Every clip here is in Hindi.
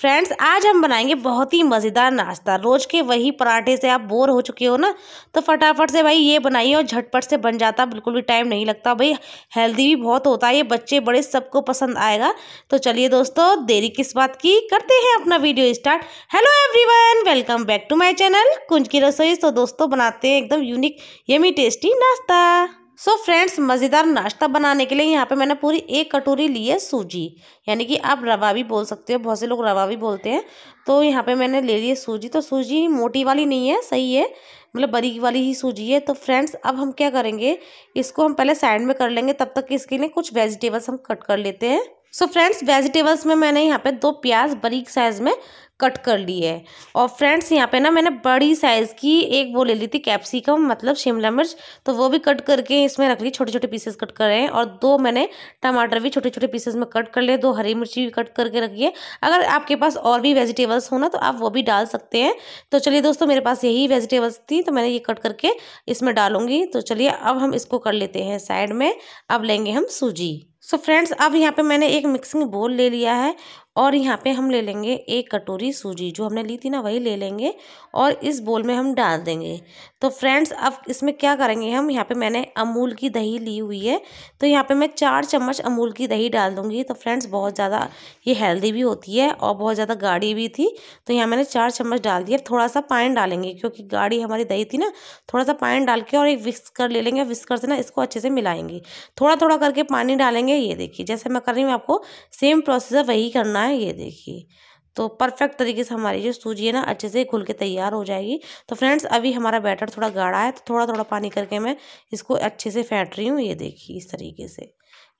फ्रेंड्स आज हम बनाएंगे बहुत ही मज़ेदार नाश्ता रोज़ के वही पराठे से आप बोर हो चुके हो ना तो फटाफट से भाई ये बनाइए और झटपट से बन जाता बिल्कुल भी टाइम नहीं लगता भाई हेल्दी भी बहुत होता है ये बच्चे बड़े सबको पसंद आएगा तो चलिए दोस्तों देरी किस बात की करते हैं अपना video start hello every welcome back to my channel Kunj की रसोई तो दोस्तों बनाते हैं एकदम यूनिक यमी टेस्टी नाश्ता सो so फ्रेंड्स मज़ेदार नाश्ता बनाने के लिए यहाँ पे मैंने पूरी एक कटोरी ली है सूजी यानी कि आप रवा भी बोल सकते हो बहुत से लोग रवा भी बोलते हैं तो यहाँ पे मैंने ले ली है सूजी तो सूजी मोटी वाली नहीं है सही है मतलब बरीक वाली ही सूजी है तो फ्रेंड्स अब हम क्या करेंगे इसको हम पहले साइड में कर लेंगे तब तक इसके लिए कुछ वेजिटेबल्स हम कट कर लेते हैं सो फ्रेंड्स वेजिटेबल्स में मैंने यहाँ पे दो प्याज बरीक साइज़ में कट कर ली है और फ्रेंड्स यहाँ पे ना मैंने बड़ी साइज़ की एक वो ले ली थी कैप्सिकम मतलब शिमला मिर्च तो वो भी कट करके इसमें रख ली छोटे छोटे पीसेस कट कर रहे हैं और दो मैंने टमाटर भी छोटे छोटे पीसेस में कट कर लिए दो हरी मिर्ची भी कट करके रखी है अगर आपके पास और भी वेजिटेबल्स हो ना तो आप वो भी डाल सकते हैं तो चलिए दोस्तों मेरे पास यही वेजिटेबल्स थी तो मैंने ये कट करके इसमें डालूंगी तो चलिए अब हम इसको कर लेते हैं साइड में अब लेंगे हम सूजी सो so फ्रेंड्स अब यहाँ पे मैंने एक मिक्सिंग बोल ले लिया है और यहाँ पे हम ले लेंगे एक कटोरी सूजी जो हमने ली थी ना वही ले लेंगे और इस बोल में हम डाल देंगे तो फ्रेंड्स अब इसमें क्या करेंगे हम यहाँ पे मैंने अमूल की दही ली हुई है तो यहाँ पे मैं चार चम्मच अमूल की दही डाल दूँगी तो फ्रेंड्स बहुत ज़्यादा ये हेल्दी भी होती है और बहुत ज़्यादा गाढ़ी भी थी तो यहाँ मैंने चार चम्मच डाल दिया थोड़ा सा पानी डालेंगे क्योंकि गाढ़ी हमारी दही थी ना थोड़ा सा पानी डाल के और एक विस्कर ले लेंगे विस्कर से ना इसको अच्छे से मिलाएंगे थोड़ा थोड़ा करके पानी डालेंगे ये देखिए जैसे मैं कर रही हूँ आपको सेम प्रोसेस है वही करना है ये देखिए तो परफेक्ट तरीके से हमारी जो सूजी है ना अच्छे से खुल के तैयार हो जाएगी तो फ्रेंड्स अभी हमारा बैटर थोड़ा गाढ़ा है तो थोड़ा थोड़ा पानी करके मैं इसको अच्छे से फेंट रही हूँ ये देखिए इस तरीके से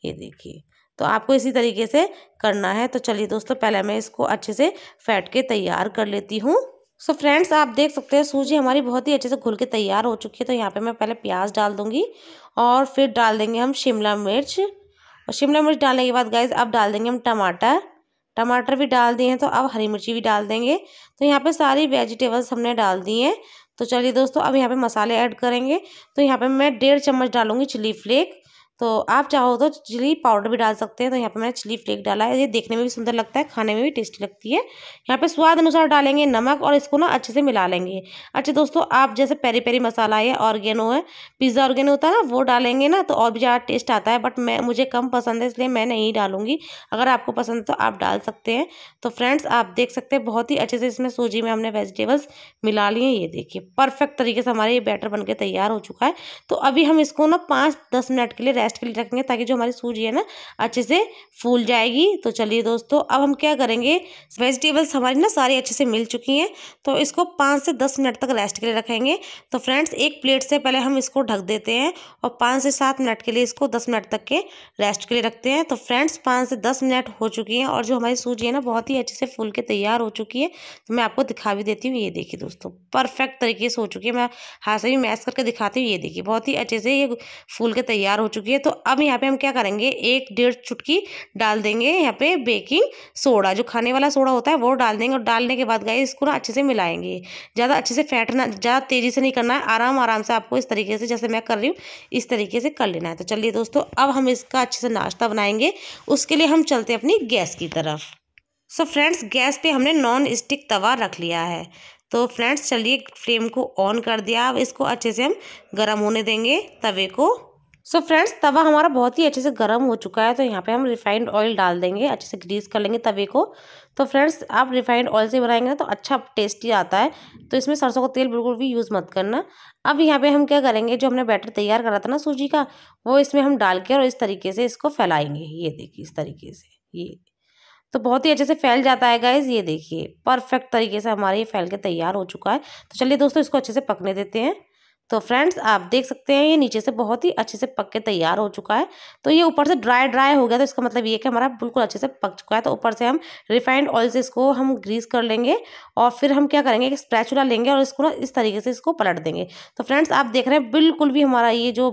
ये देखिए तो आपको इसी तरीके से करना है तो चलिए दोस्तों पहले मैं इसको अच्छे से फेंट के तैयार कर लेती हूँ सो so फ्रेंड्स आप देख सकते हैं सूजी हमारी बहुत ही अच्छे से घुल के तैयार हो चुकी है तो यहाँ पे मैं पहले प्याज डाल दूँगी और फिर डाल देंगे हम शिमला मिर्च और शिमला मिर्च डालने के बाद गाइज अब डाल देंगे हम टमाटर टमाटर भी डाल दिए हैं तो अब हरी मिर्ची भी डाल देंगे तो यहाँ पे सारी वेजिटेबल्स हमने डाल दी हैं तो चलिए दोस्तों अब यहाँ पे मसाले ऐड करेंगे तो यहाँ पे मैं डेढ़ चम्मच डालूंगी चिली फ्लेक तो आप चाहो तो चिली पाउडर भी डाल सकते हैं तो यहाँ पे मैंने चिली फ्लेक डाला है ये देखने में भी सुंदर लगता है खाने में भी टेस्टी लगती है यहाँ पे स्वाद अनुसार डालेंगे नमक और इसको ना अच्छे से मिला लेंगे अच्छा दोस्तों आप जैसे पेरी पेरी मसाला है ऑर्गेनो है पिज़्ज़ा ऑर्गेनो होता है ना वो डालेंगे ना तो और भी ज़्यादा टेस्ट आता है बट मैं मुझे कम पसंद है इसलिए मैं नहीं डालूंगी अगर आपको पसंद है तो आप डाल सकते हैं तो फ्रेंड्स आप देख सकते हैं बहुत ही अच्छे से इसमें सूजी में हमने वेजिटेबल्स मिला लिए ये देखिए परफेक्ट तरीके से हमारा ये बैटर बनके तैयार हो चुका है तो अभी हम इसको ना पाँच दस मिनट के लिए रेस्ट के लिए रखेंगे ताकि जो हमारी सूजी है ना अच्छे से फूल जाएगी तो चलिए दोस्तों अब हम क्या करेंगे वेजिटेबल्स हमारी ना सारी अच्छे से मिल चुकी हैं तो इसको पाँच से दस मिनट तक रेस्ट के लिए रखेंगे तो फ्रेंड्स एक प्लेट से पहले हम इसको ढक देते हैं और पाँच से सात मिनट के लिए इसको दस मिनट तक के रेस्ट के लिए रखते हैं तो फ्रेंड्स पाँच से दस मिनट हो चुकी हैं और जो हमारी सूजी है ना बहुत ही अच्छे से फूल के तैयार हो चुकी है तो मैं आपको दिखा भी देती हूँ ये देखिए दोस्तों परफेक्ट तरीके से हो चुकी है मैं हाथ से भी मैश करके दिखाती हूँ ये देखिए बहुत ही अच्छे से ये फूल के तैयार हो चुकी है है तो अब यहाँ पे हम क्या करेंगे एक डेढ़ चुटकी डाल देंगे यहाँ पे बेकिंग सोडा जो खाने वाला सोडा होता है वो डाल देंगे और डालने के बाद गए इसको ना अच्छे से मिलाएंगे ज़्यादा अच्छे से फैटना ज़्यादा तेज़ी से नहीं करना है आराम आराम से आपको इस तरीके से जैसे मैं कर रही हूँ इस तरीके से कर लेना है तो चलिए दोस्तों अब हम इसका अच्छे से नाश्ता बनाएंगे उसके लिए हम चलते हैं अपनी गैस की तरफ सो फ्रेंड्स गैस पर हमने नॉन स्टिक तवा रख लिया है तो फ्रेंड्स चलिए फ्लेम को ऑन कर दिया अब इसको अच्छे से हम गर्म होने देंगे तवे को सो फ्रेंड्स तवा हमारा बहुत ही अच्छे से गर्म हो चुका है तो यहाँ पे हम रिफाइंड ऑयल डाल देंगे अच्छे से ग्रीस कर लेंगे तवे को तो फ्रेंड्स आप रिफाइंड ऑयल से बनाएंगे ना तो अच्छा टेस्टी आता है तो इसमें सरसों का तेल बिल्कुल भी यूज़ मत करना अब यहाँ पे हम क्या करेंगे जो हमने बैटर तैयार करा था ना सूजी का वो इसमें हम डाल के और इस तरीके से इसको फैलाएंगे ये देखिए इस तरीके से ये तो बहुत ही अच्छे से फैल जाता है गाइज ये देखिए परफेक्ट तरीके से हमारा ये फैल के तैयार हो चुका है तो चलिए दोस्तों इसको अच्छे से पकने देते हैं तो फ्रेंड्स आप देख सकते हैं ये नीचे से बहुत ही अच्छे से पक के तैयार हो चुका है तो ये ऊपर से ड्राई ड्राई हो गया तो इसका मतलब ये कि हमारा बिल्कुल अच्छे से पक चुका है तो ऊपर से हम रिफाइंड ऑयल से इसको हम ग्रीस कर लेंगे और फिर हम क्या करेंगे कि स्पैचुला लेंगे और इसको ना इस तरीके से इसको पलट देंगे तो फ्रेंड्स आप देख रहे हैं बिल्कुल भी हमारा ये जो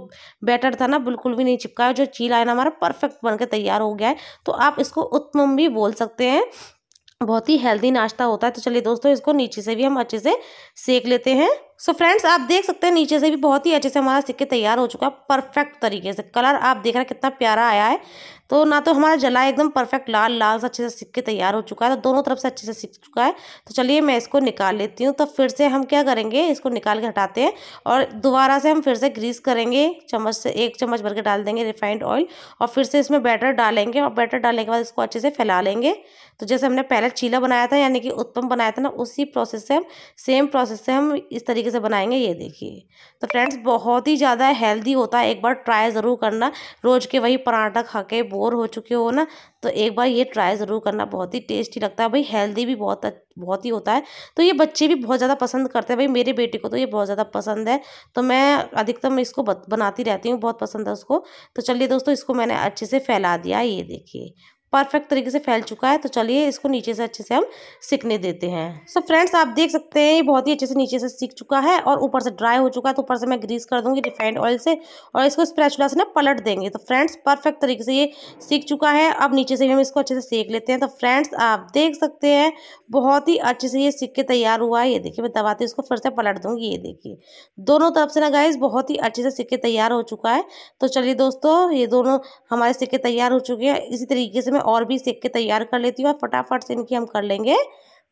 बैटर था ना बिल्कुल भी नहीं चिपका है जो चीला आया ना हमारा परफेक्ट बनकर तैयार हो गया है तो आप इसको उत्तम भी बोल सकते हैं बहुत ही हेल्दी नाश्ता होता है तो चलिए दोस्तों इसको नीचे से भी हम अच्छे से सेक लेते हैं सो so फ्रेंड्स आप देख सकते हैं नीचे से भी बहुत ही अच्छे से हमारा सिक्के तैयार हो चुका है परफेक्ट तरीके से कलर आप देख रहे हैं कितना प्यारा आया है तो ना तो हमारा जला एकदम परफेक्ट लाल लाल सा अच्छे से सीख के तैयार हो चुका है तो दोनों तरफ से अच्छे से सीख चुका है तो चलिए मैं इसको निकाल लेती हूँ तो फिर से हम क्या करेंगे इसको निकाल के हटाते हैं और दोबारा से हम फिर से ग्रीस करेंगे चम्मच से एक चम्मच भर के डाल देंगे रिफाइंड ऑयल और फिर से इसमें बैटर डालेंगे और बैटर डालने के बाद इसको अच्छे से फैला लेंगे तो जैसे हमने पहले चीला बनाया था यानी कि उत्पम बनाया था ना उसी प्रोसेस से हम सेम प्रोसेस से हम इस तरीके से बनाएंगे ये देखिए तो फ्रेंड्स बहुत ही ज़्यादा हेल्दी होता है एक बार ट्राई ज़रूर करना रोज़ के वही पराठा खा के बोर हो चुके हो ना तो एक बार ये ट्राई ज़रूर करना बहुत ही टेस्टी लगता है भाई हेल्दी भी बहुत बहुत ही होता है तो ये बच्चे भी बहुत ज़्यादा पसंद करते हैं भाई मेरे बेटे को तो ये बहुत ज़्यादा पसंद है तो मैं अधिकतम इसको बनाती रहती हूँ बहुत पसंद है उसको तो चलिए दोस्तों इसको मैंने अच्छे से फैला दिया ये देखिए परफेक्ट तरीके से फैल चुका है तो चलिए इसको नीचे से अच्छे से हम सीखने देते हैं सो so फ्रेंड्स आप देख सकते हैं ये बहुत ही अच्छे से नीचे से सीख चुका है और ऊपर से ड्राई हो चुका है तो ऊपर से मैं ग्रीस कर दूंगी रिफाइंड ऑयल से और इसको स्प्रेचुला से ना पलट देंगे तो फ्रेंड्स परफेक्ट तरीके से ये सीख चुका है अब नीचे से हम इसको अच्छे से सेक लेते हैं तो फ्रेंड्स आप देख सकते हैं बहुत ही अच्छे से ये सीख के तैयार हुआ है ये देखिए मैं दबाती इसको फिर से पलट दूँगी ये देखिए दोनों तरफ से ना गाइस बहुत ही अच्छे से सीख के तैयार हो चुका है तो चलिए दोस्तों ये दोनों हमारे सिक्के तैयार हो चुके हैं इसी तरीके से मैं और भी सेक के तैयार कर लेती हूँ और फटाफट से इनकी हम कर लेंगे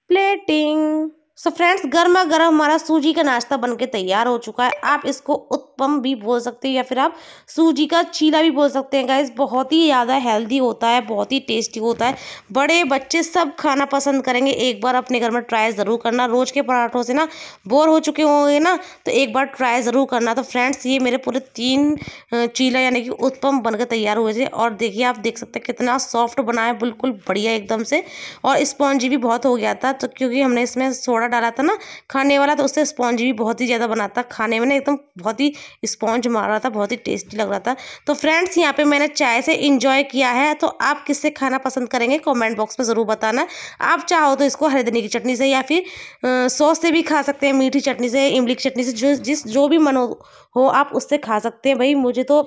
प्लेटिंग सो फ्रेंड्स गर्मा गर्म हमारा सूजी का नाश्ता बनके तैयार हो चुका है आप इसको उत्पम भी बोल सकते हैं या फिर आप सूजी का चीला भी बोल सकते हैं गाइज बहुत ही ज़्यादा हेल्दी होता है बहुत ही टेस्टी होता है बड़े बच्चे सब खाना पसंद करेंगे एक बार अपने घर में ट्राई ज़रूर करना रोज़ के पराठों से ना बोर हो चुके होंगे ना तो एक बार ट्राई ज़रूर करना तो फ्रेंड्स ये मेरे पूरे तीन चीला यानी कि उत्पम बनकर तैयार हुए थे और देखिए आप देख सकते हैं कितना सॉफ्ट बना है बिल्कुल बढ़िया एकदम से और स्पॉन्जी भी बहुत हो गया था तो क्योंकि हमने इसमें सोडा डाला था ना खाने वाला तो उससे स्पॉन्जी भी बहुत ही ज़्यादा बनाता खाने में ना एकदम बहुत ही स्पॉन्ज मारा था बहुत ही टेस्टी लग रहा था तो फ्रेंड्स यहाँ पे मैंने चाय से इंजॉय किया है तो आप किससे खाना पसंद करेंगे कमेंट बॉक्स में ज़रूर बताना आप चाहो तो इसको हरे धनी की चटनी से या फिर सॉस से भी खा सकते हैं मीठी चटनी से इमली की चटनी से जो जिस जो भी मन हो आप उससे खा सकते हैं भाई मुझे तो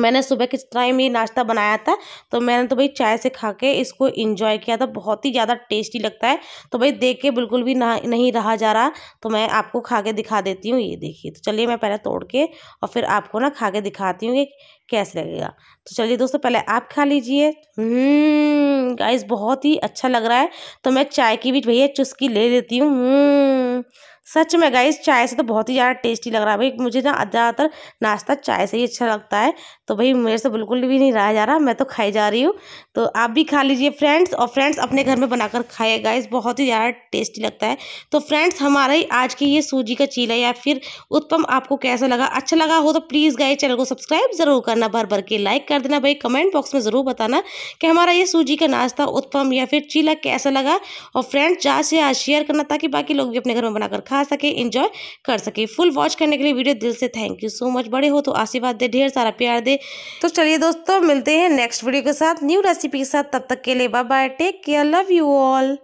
मैंने सुबह किस टाइम ये नाश्ता बनाया था तो मैंने तो भाई चाय से खा के इसको इंजॉय किया था बहुत ही ज़्यादा टेस्टी लगता है तो भाई देख के बिल्कुल भी नहीं रहा जा रहा तो मैं आपको खा के दिखा देती हूँ ये देखिए तो चलिए मैं पहले तोड़ के और फिर आपको ना खा के दिखाती हूँ ये कैसे लगेगा तो चलिए दोस्तों पहले आप खा लीजिए गाइस हम्म, बहुत ही अच्छा लग रहा है तो मैं चाय की भी भैया चुस्की ले लेती हूँ हम्म। सच में गाइस चाय से तो बहुत ही ज़्यादा टेस्टी लग रहा है भाई मुझे ना ज़्यादातर नाश्ता चाय से ही अच्छा लगता है तो भाई मेरे से बिल्कुल भी नहीं रहा जा रहा मैं तो खाई जा रही हूँ तो आप भी खा लीजिए फ्रेंड्स और फ्रेंड्स अपने घर में बनाकर खाए गाइस बहुत ही ज़्यादा टेस्टी लगता है तो फ्रेंड्स हमारा ही आज की ये सूजी का चीला या फिर उत्पम आपको कैसा लगा अच्छा लगा हो तो प्लीज़ गाइज चैनल को सब्सक्राइब ज़रूर करना भर भर के लाइक कर देना भाई कमेंट बॉक्स में ज़रूर बताना कि हमारा ये सूजी का नाश्ता उत्पम या फिर चीला कैसा लगा और फ्रेंड्स जहाँ से आज शेयर करना ताकि बाकी लोग भी अपने घर में बनाकर खा खा सके इंजॉय कर सके फुल वॉच करने के लिए वीडियो दिल से थैंक यू सो मच बड़े हो तो आशीर्वाद दे ढेर सारा प्यार दे तो चलिए दोस्तों मिलते हैं नेक्स्ट वीडियो के साथ न्यू रेसिपी के साथ तब तक के लिए bye bye take care love you all